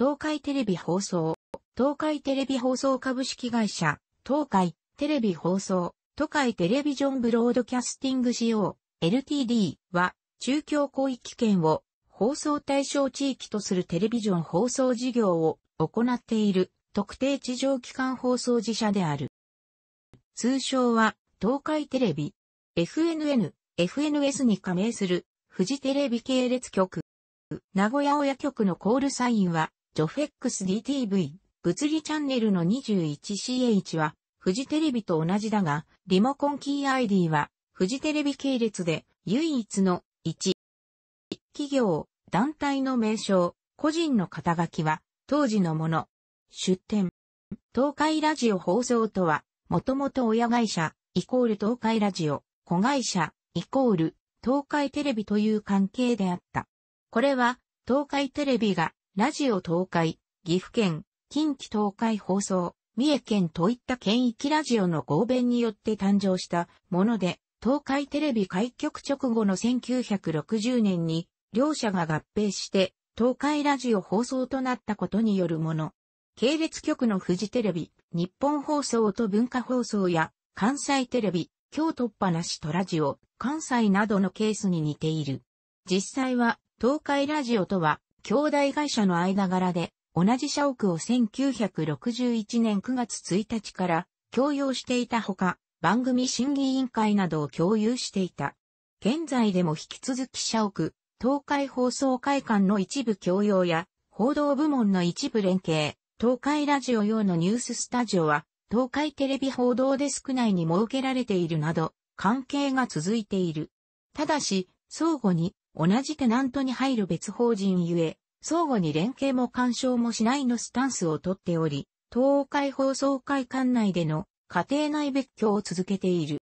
東海テレビ放送、東海テレビ放送株式会社、東海テレビ放送、都会テレビジョンブロードキャスティング仕様、LTD は、中京広域圏を放送対象地域とするテレビジョン放送事業を行っている特定地上機関放送自社である。通称は東海テレビ、FNN、FNS に加盟する富士テレビ系列局、名古屋親局のコールサインはジョフェックス DTV、物理チャンネルの 21CH は、フジテレビと同じだが、リモコンキー ID は、フジテレビ系列で、唯一の、1。企業、団体の名称、個人の肩書きは、当時のもの。出展。東海ラジオ放送とは、もともと親会社、イコール東海ラジオ、子会社、イコール、東海テレビという関係であった。これは、東海テレビがラジオ東海、岐阜県、近畿東海放送、三重県といった県域ラジオの合弁によって誕生したもので、東海テレビ開局直後の1960年に、両社が合併して、東海ラジオ放送となったことによるもの。系列局のフジテレビ、日本放送と文化放送や、関西テレビ、京都っぱなしとラジオ、関西などのケースに似ている。実際は、東海ラジオとは、兄弟会社の間柄で、同じ社屋を1961年9月1日から共用していたほか、番組審議委員会などを共有していた。現在でも引き続き社屋、東海放送会館の一部共用や、報道部門の一部連携、東海ラジオ用のニューススタジオは、東海テレビ報道デスク内に設けられているなど、関係が続いている。ただし、相互に同じテナントに入る別法人ゆえ、相互に連携も干渉もしないのスタンスをとっており、東海放送会館内での家庭内別居を続けている。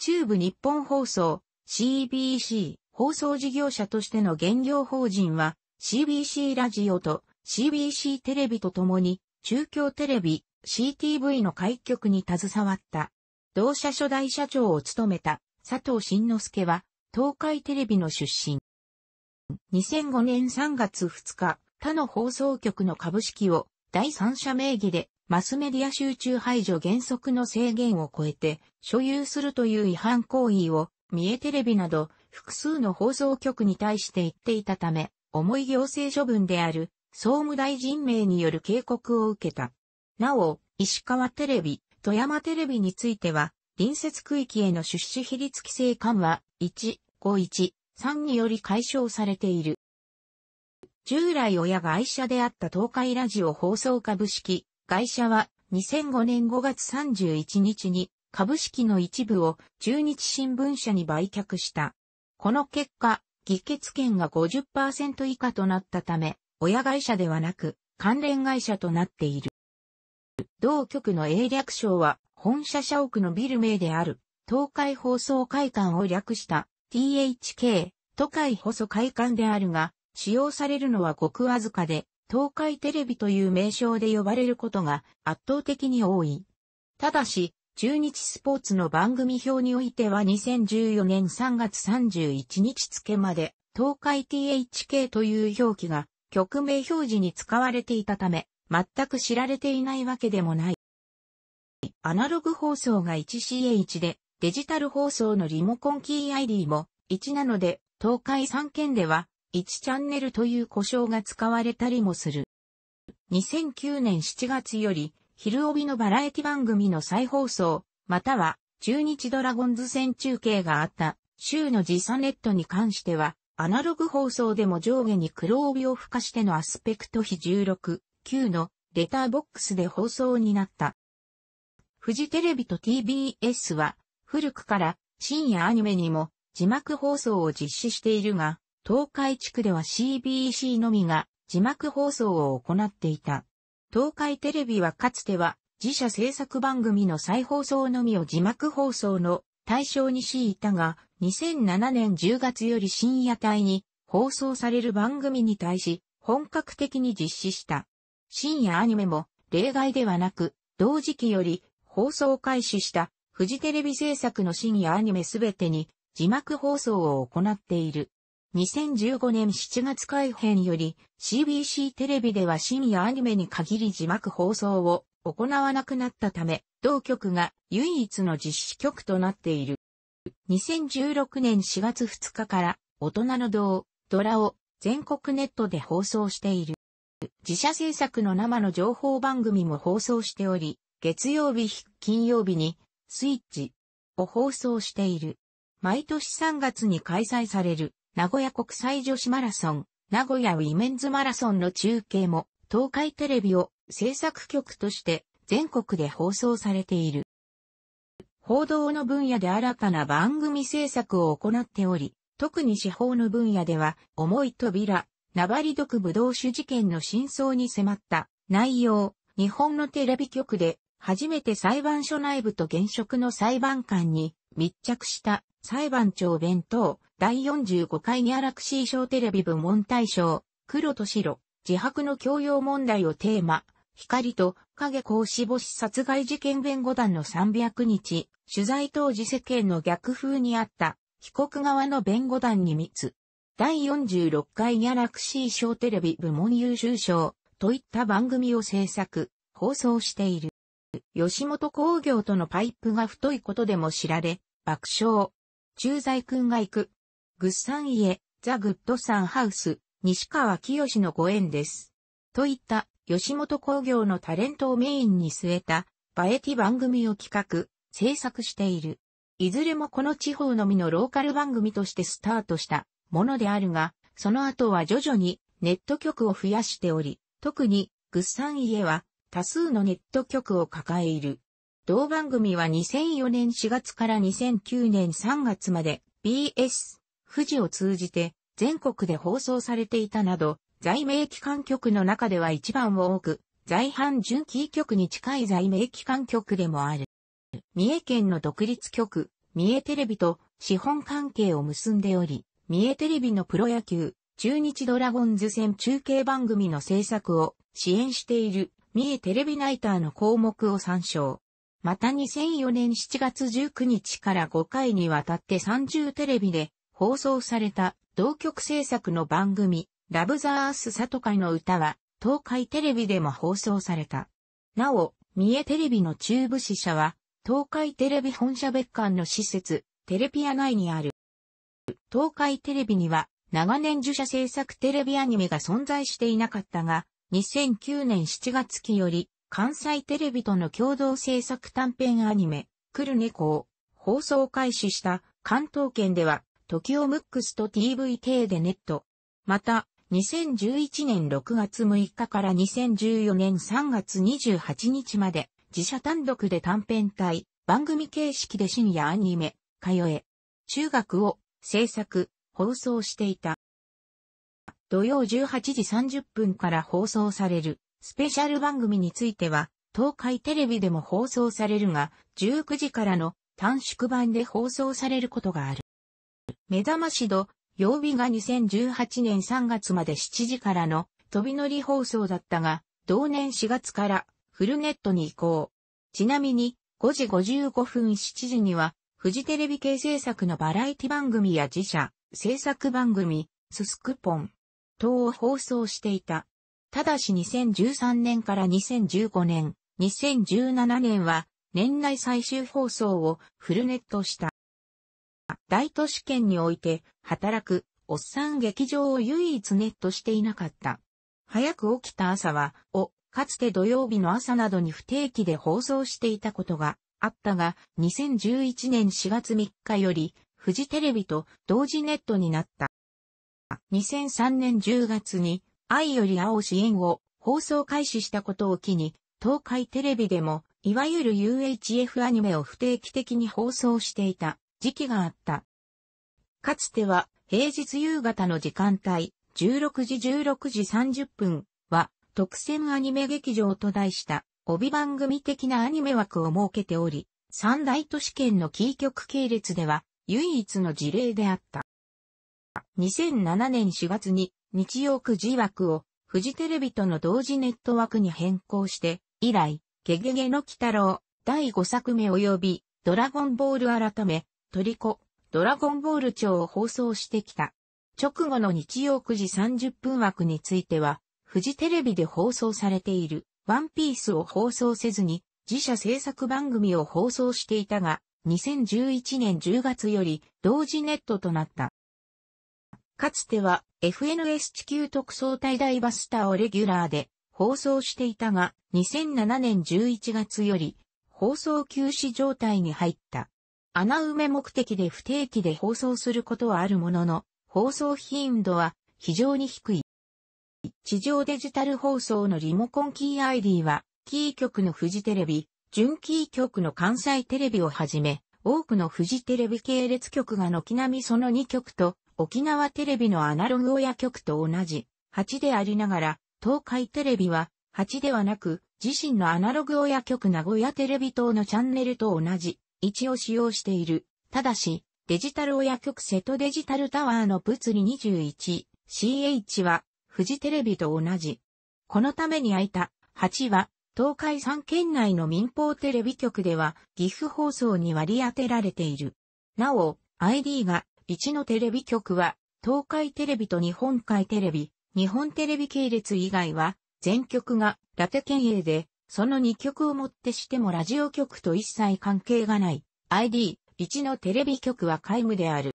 中部日本放送 CBC 放送事業者としての現業法人は CBC ラジオと CBC テレビとともに中京テレビ CTV の開局に携わった。同社初代社長を務めた佐藤慎之介は東海テレビの出身。2005年3月2日、他の放送局の株式を第三者名義でマスメディア集中排除原則の制限を超えて所有するという違反行為を三重テレビなど複数の放送局に対して言っていたため、重い行政処分である総務大臣名による警告を受けた。なお、石川テレビ、富山テレビについては、隣接区域への出資比率規制緩和、151-3により解消されている。従来親が愛車であった東海ラジオ放送株式会社は2005年5月31日に株式の一部を中日新聞社に売却した。この結果、議決権が50%以下となったため、親会社ではなく関連会社となっている。同局の英略賞は本社社屋のビル名である東海放送会館を略した THK、都会細会館であるが、使用されるのはごくわずかで、東海テレビという名称で呼ばれることが圧倒的に多い。ただし、中日スポーツの番組表においては2014年3月31日付まで、東海 THK という表記が曲名表示に使われていたため、全く知られていないわけでもない。アナログ放送が 1CH で、デジタル放送のリモコンキー ID も1なので、東海3県では1チャンネルという故障が使われたりもする。2009年7月より、昼帯のバラエティ番組の再放送、または中日ドラゴンズ戦中継があった週の時差ネットに関しては、アナログ放送でも上下に黒帯を付加してのアスペクト比16、9のレターボックスで放送になった。フジテレビと TBS は古くから深夜アニメにも字幕放送を実施しているが、東海地区では CBC のみが字幕放送を行っていた。東海テレビはかつては自社制作番組の再放送のみを字幕放送の対象にしいたが、2007年10月より深夜帯に放送される番組に対し本格的に実施した。深夜アニメも例外ではなく、同時期より放送開始したフジテレビ制作の深夜アニメすべてに字幕放送を行っている。2015年7月改編より CBC テレビでは深夜アニメに限り字幕放送を行わなくなったため、同局が唯一の実施局となっている。2016年4月2日から大人の道、ドラを全国ネットで放送している。自社制作の生の情報番組も放送しており、月曜日、金曜日にスイッチを放送している。毎年3月に開催される名古屋国際女子マラソン、名古屋ウィメンズマラソンの中継も東海テレビを制作局として全国で放送されている。報道の分野で新たな番組制作を行っており、特に司法の分野では、重い扉、ナバリ毒武道主酒事件の真相に迫った内容、日本のテレビ局で初めて裁判所内部と現職の裁判官に密着した裁判長弁当第45回ギャラクシー賞テレビ部門大賞黒と白自白の教養問題をテーマ光と影講師母子殺害事件弁護団の300日取材当時世間の逆風にあった被告側の弁護団に密第46回ギャラクシー賞テレビ部門優秀賞といった番組を制作、放送している。吉本工業とのパイプが太いことでも知られ、爆笑。駐在君が行く。グッサン家、ザ・グッドサンハウス、西川清のご縁です。といった吉本工業のタレントをメインに据えたバエティ番組を企画、制作している。いずれもこの地方のみのローカル番組としてスタートしたものであるが、その後は徐々にネット局を増やしており、特にグッサン家は多数のネット局を抱えいる。同番組は2004年4月から2009年3月まで BS、富士を通じて全国で放送されていたなど、在名機関局の中では一番多く、在阪準キー局に近い在名機関局でもある。三重県の独立局、三重テレビと資本関係を結んでおり、三重テレビのプロ野球、中日ドラゴンズ戦中継番組の制作を支援している三重テレビナイターの項目を参照。また2004年7月19日から5回にわたって30テレビで放送された同局制作の番組、ラブザース里会の歌は、東海テレビでも放送された。なお、三重テレビの中部支社は、東海テレビ本社別館の施設、テレピア内にある。東海テレビには、長年受社制作テレビアニメが存在していなかったが、2009年7月期より、関西テレビとの共同制作短編アニメ、来る猫を放送開始した関東圏では、トキオムックスと TVK でネット。また、2011年6月6日から2014年3月28日まで、自社単独で短編隊、番組形式で深夜アニメ、通え、中学を制作、放送していた。土曜18時30分から放送されるスペシャル番組については、東海テレビでも放送されるが、19時からの短縮版で放送されることがある。目覚まし度、曜日が2018年3月まで7時からの飛び乗り放送だったが、同年4月からフルネットに移行。ちなみに、5時55分7時には、フジテレビ系制作のバラエティ番組や自社、制作番組、ススクポン、等を放送していた。ただし2013年から2015年、2017年は年内最終放送をフルネットした。大都市圏において働くおっさん劇場を唯一ネットしていなかった。早く起きた朝は、を、かつて土曜日の朝などに不定期で放送していたことがあったが、2011年4月3日より、フジテレビと同時ネットになった。2003年10月に愛より青支援を放送開始したことを機に、東海テレビでも、いわゆる UHF アニメを不定期的に放送していた時期があった。かつては、平日夕方の時間帯、16時16時30分は、特選アニメ劇場と題した、帯番組的なアニメ枠を設けており、三大都市圏のキー局系列では、唯一の事例であった。2007年4月に日曜9時枠をフジテレビとの同時ネット枠に変更して、以来、ゲゲゲの鬼太郎、第5作目及び、ドラゴンボール改め、トリコ、ドラゴンボール長を放送してきた。直後の日曜9時30分枠については、フジテレビで放送されている、ワンピースを放送せずに、自社制作番組を放送していたが、2011年10月より同時ネットとなった。かつては FNS 地球特捜隊ダイバスターをレギュラーで放送していたが、2007年11月より放送休止状態に入った。穴埋め目的で不定期で放送することはあるものの、放送頻度は非常に低い。地上デジタル放送のリモコンキー ID は、キー局のフジテレビ、準キー局の関西テレビをはじめ、多くのフジテレビ系列局が軒並みその2局と沖縄テレビのアナログ親局と同じ8でありながら、東海テレビは8ではなく、自身のアナログ親局名古屋テレビ等のチャンネルと同じ1を使用している。ただし、デジタル親局瀬戸デジタルタワーの物理 21CH は、富士テレビと同じ。このために空いた8は、東海3県内の民放テレビ局では、岐阜放送に割り当てられている。なお、ID が1のテレビ局は、東海テレビと日本海テレビ、日本テレビ系列以外は、全局がラテ県営で、その2局をもってしてもラジオ局と一切関係がない ID1 のテレビ局は皆無である。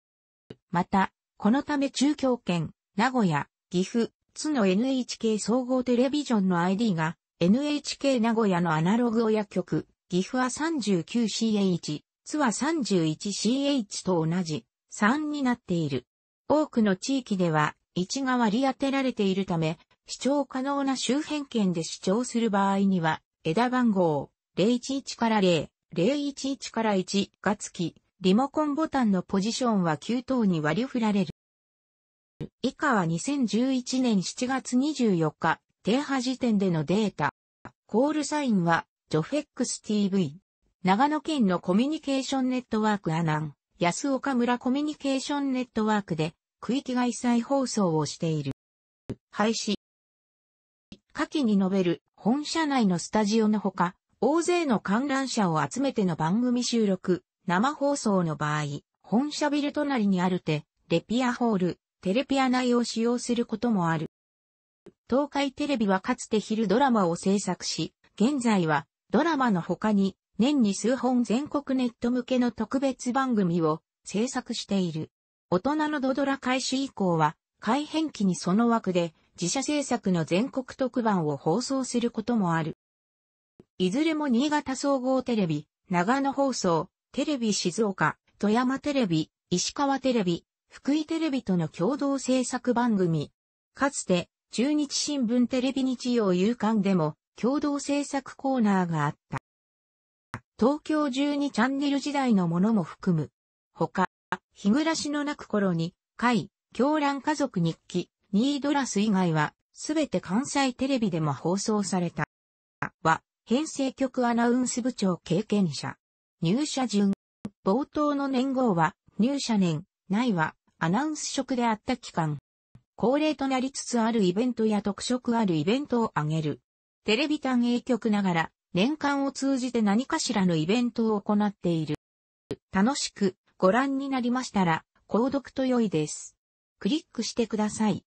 また、このため中京圏、名古屋、岐阜、津の NHK 総合テレビジョンの ID が NHK 名古屋のアナログ親局、岐阜は 39CH、津は 31CH と同じ3になっている。多くの地域では1が割り当てられているため、視聴可能な周辺圏で視聴する場合には、枝番号011から0、011から1がつき、リモコンボタンのポジションは9等に割り振られる。以下は2011年7月24日、停波時点でのデータ。コールサインは、ジョフェックス TV。長野県のコミュニケーションネットワークアナン。安岡村コミュニケーションネットワークで、区域外再放送をしている。廃止。下記に述べる本社内のスタジオのほか、大勢の観覧者を集めての番組収録、生放送の場合、本社ビル隣にあるて、レピアホール、テレピア内を使用することもある。東海テレビはかつて昼ドラマを制作し、現在はドラマの他に年に数本全国ネット向けの特別番組を制作している。大人のドドラ開始以降は、改編期にその枠で自社制作の全国特番を放送することもある。いずれも新潟総合テレビ、長野放送、テレビ静岡、富山テレビ、石川テレビ、福井テレビとの共同制作番組。かつて、中日新聞テレビ日曜夕刊でも共同制作コーナーがあった。東京12チャンネル時代のものも含む。他、日暮らしのなく頃に、会、狂乱家族日記、ニードラス以外は、すべて関西テレビでも放送された。は、編成局アナウンス部長経験者。入社順。冒頭の年号は、入社年、内は、アナウンス職であった期間。恒例となりつつあるイベントや特色あるイベントを挙げる。テレビ単営局ながら、年間を通じて何かしらのイベントを行っている。楽しくご覧になりましたら、購読と良いです。クリックしてください。